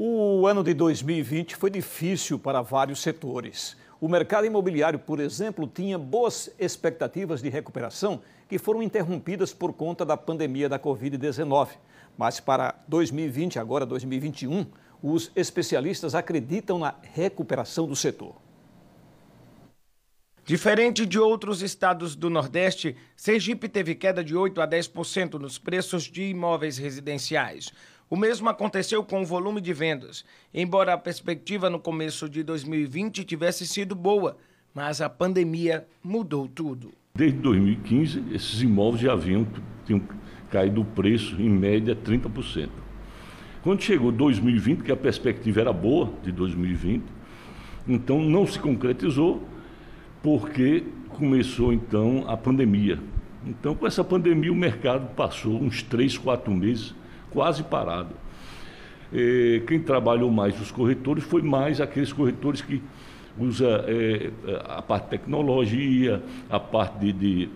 O ano de 2020 foi difícil para vários setores. O mercado imobiliário, por exemplo, tinha boas expectativas de recuperação que foram interrompidas por conta da pandemia da Covid-19. Mas para 2020, agora 2021, os especialistas acreditam na recuperação do setor. Diferente de outros estados do Nordeste, Sergipe teve queda de 8 a 10% nos preços de imóveis residenciais. O mesmo aconteceu com o volume de vendas. Embora a perspectiva no começo de 2020 tivesse sido boa, mas a pandemia mudou tudo. Desde 2015, esses imóveis já haviam tinham caído o preço em média 30%. Quando chegou 2020, que a perspectiva era boa de 2020, então não se concretizou porque começou então a pandemia. Então, com essa pandemia, o mercado passou uns três, quatro meses quase parado. quem trabalhou mais os corretores foi mais aqueles corretores que usa é, é, a parte de tecnologia, a parte de, de,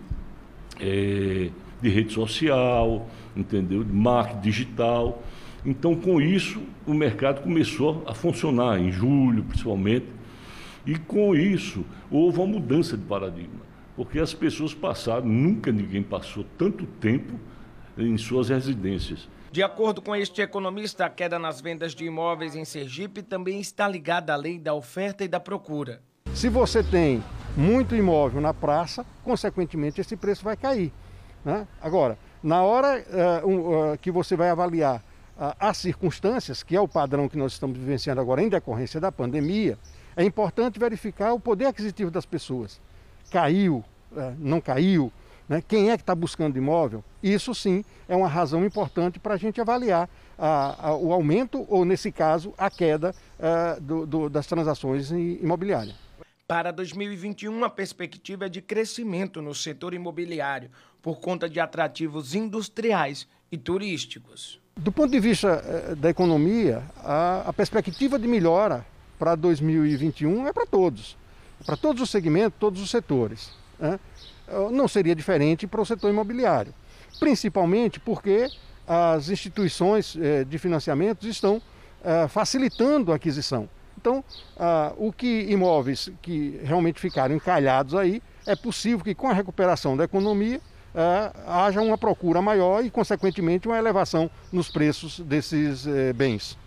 é, de rede social, entendeu? De marketing digital. Então, com isso, o mercado começou a funcionar, em julho principalmente. E com isso, houve uma mudança de paradigma, porque as pessoas passaram, nunca ninguém passou tanto tempo em suas residências. De acordo com este economista, a queda nas vendas de imóveis em Sergipe também está ligada à lei da oferta e da procura. Se você tem muito imóvel na praça, consequentemente esse preço vai cair. Né? Agora, na hora uh, uh, que você vai avaliar uh, as circunstâncias, que é o padrão que nós estamos vivenciando agora em decorrência da pandemia, é importante verificar o poder aquisitivo das pessoas. Caiu, não caiu, né? Quem é que está buscando imóvel? Isso sim é uma razão importante para a gente avaliar a, a, o aumento, ou nesse caso, a queda a, eh, do, do, das transações imobiliárias. Para 2021, a perspectiva é de crescimento no setor imobiliário, por conta de atrativos industriais e turísticos. Do ponto de vista eh, da economia, a, a perspectiva de melhora para 2021 é para todos, para todos os segmentos, todos os setores. Né? Ah, não seria diferente para o setor imobiliário. Principalmente porque as instituições eh, de financiamento estão eh, facilitando a aquisição. Então, ah, o que imóveis que realmente ficaram encalhados aí, é possível que com a recuperação da economia eh, haja uma procura maior e, consequentemente, uma elevação nos preços desses bens.